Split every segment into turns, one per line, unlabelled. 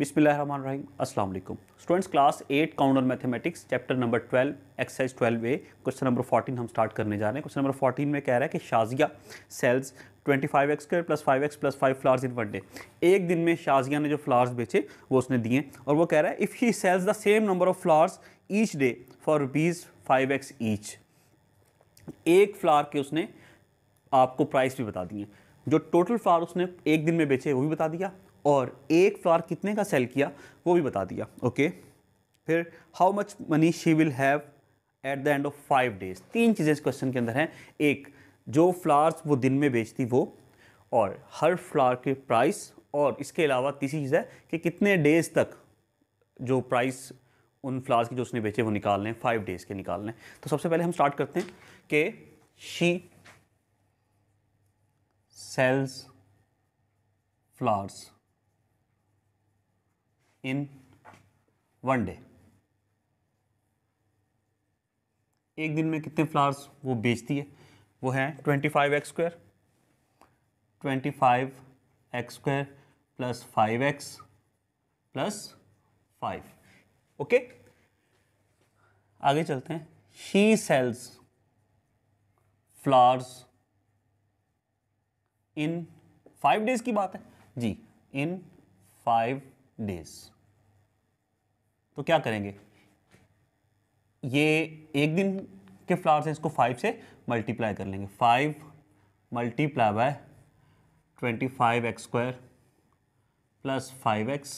बिस्मिल रही वालेकुम students class eight counter mathematics chapter number twelve exercise twelve A question number fourteen हम start करने जा रहे हैं क्वेश्चन नंबर फोर्टीन में कह रहा है कि Shazia sells twenty five x square plus five x plus five flowers in one day एक दिन में शाजिया ने जो फ्लावर्स बेचे वो उसने दिए और वो कह रहा है if he sells the same number of flowers each day for rupees five x each एक फ्लावर के उसने आपको प्राइस भी बता दिए जो टोटल फ्लावर उसने एक दिन में बेचे वो भी बता दिया और एक फ्लावर कितने का सेल किया वो भी बता दिया ओके फिर how much money she will have at the end of five days तीन चीज़ें इस क्वेश्चन के अंदर हैं एक जो फ्लावर्स वो दिन में बेचती वो और हर फ्लावर के प्राइस और इसके अलावा तीसरी चीज़ है कि कितने डेज़ तक जो प्राइस उन फ्लावर्स की जो उसने बेचे वो निकाल लें फाइव डेज़ के निकाल लें तो सबसे पहले हम स्टार्ट करते हैं कि she sells flowers in one day एक दिन में कितने फ्लावर्स वो बेचती है वो है twenty five x square twenty five x square plus five x plus five okay आगे चलते हैं she sells flowers in five days की बात है जी इन फाइव डेज तो क्या करेंगे ये एक दिन के फ्लावर्स हैं इसको फाइव से मल्टीप्लाई कर लेंगे five multiply by twenty five x square plus five x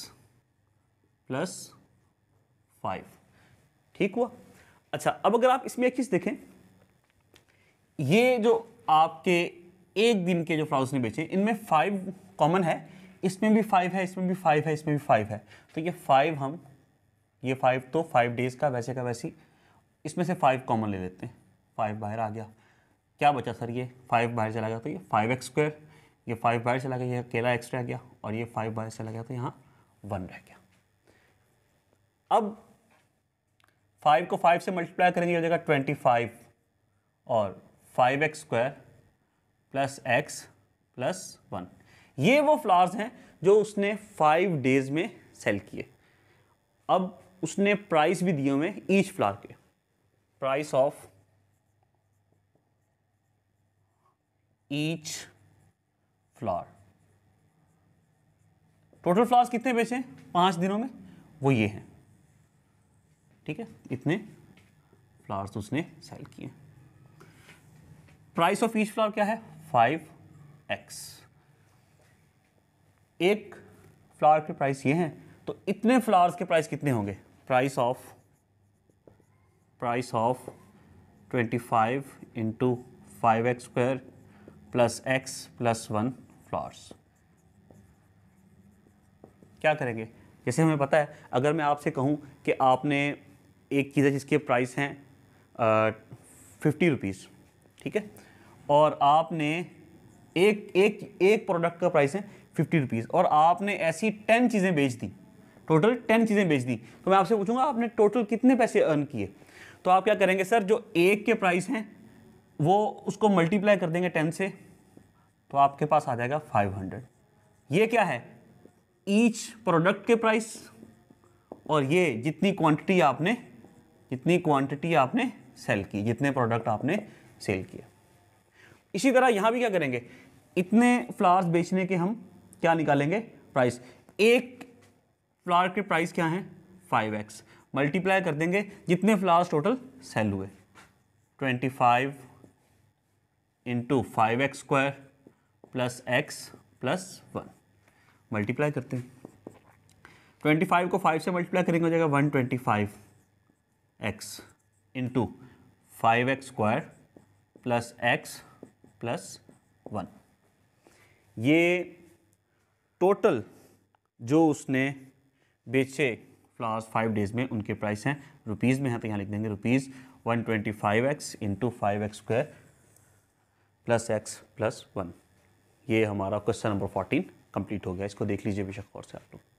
plus five ठीक हुआ अच्छा अब अगर आप इसमें एक चीज़ देखें ये जो आपके एक दिन के जो फ्लावर्स ने बेचे इनमें फाइव कॉमन है इसमें भी फाइव है इसमें भी फाइव है इसमें भी फाइव है तो ये फाइव हम ये फाइव तो फाइव डेज का वैसे का वैसे इसमें से फाइव कॉमन ले लेते हैं फाइव बाहर आ गया क्या बचा सर ये फाइव बाहर चला गया तो ये फाइव एक्स स्क्वायर ये फाइव बाहर चला गया ये केला एक्स रह गया और ये फाइव बाहर चला गया तो यहाँ वन रह गया अब फाइव को फाइव से मल्टीप्लाई करेंगे हो जाएगा ट्वेंटी फाइव और five x square plus x plus one ये वो फ्लावर्स हैं जो उसने फाइव डेज में सेल किए अब उसने प्राइस भी दिए हुए ईच फ्लावर के price of each flower total flowers कितने बेचे पाँच दिनों में वो ये हैं ठीक है इतने फ्लावर्स उसने सेल किए प्राइस ऑफ ईच फ्लावर क्या है फाइव एक्स एक फ्लावर के प्राइस ये हैं तो इतने फ्लावर्स के प्राइस कितने होंगे price of price of 25 five into five x square plus x plus one flowers क्या करेंगे जैसे हमें पता है अगर मैं आपसे कहूँ कि आपने एक चीज़ है जिसके प्राइस हैं फिफ्टी रुपीज़ ठीक है और आपने एक एक एक प्रोडक्ट का प्राइस है फिफ्टी रुपीज़ और आपने ऐसी टेन चीज़ें बेच दी टोटल टेन चीज़ें बेच दी तो मैं आपसे पूछूंगा आपने टोटल कितने पैसे अर्न किए तो आप क्या करेंगे सर जो एक के प्राइस हैं वो उसको मल्टीप्लाई कर देंगे टेन से तो आपके पास आ जाएगा फाइव हंड्रेड ये क्या है ईच प्रोडक्ट के प्राइस और ये जितनी क्वांटिटी आपने जितनी क्वांटिटी आपने सेल की जितने प्रोडक्ट आपने सेल किया इसी तरह यहाँ भी क्या करेंगे इतने फ्लावर्स बेचने के हम क्या निकालेंगे प्राइस एक फ्लावर के प्राइस क्या हैं फाइव एक्स मल्टीप्लाई कर देंगे जितने फ्लावर्स टोटल सेल हुए twenty five into five x square plus x plus one multiply करते हैं ट्वेंटी फाइव को फाइव से मल्टीप्लाई करेंगे हो जाएगा one twenty five x into five x square plus x plus one ये टोटल जो उसने बेचे फ्लावर्स फाइव डेज़ में उनके प्राइस हैं रुपीज़ में है तो यहाँ लिख देंगे rupees one twenty five x into five x square plus x plus one ये हमारा क्वेश्चन नंबर फोर्टीन कंप्लीट हो गया इसको देख लीजिए बेशक और से आप लोग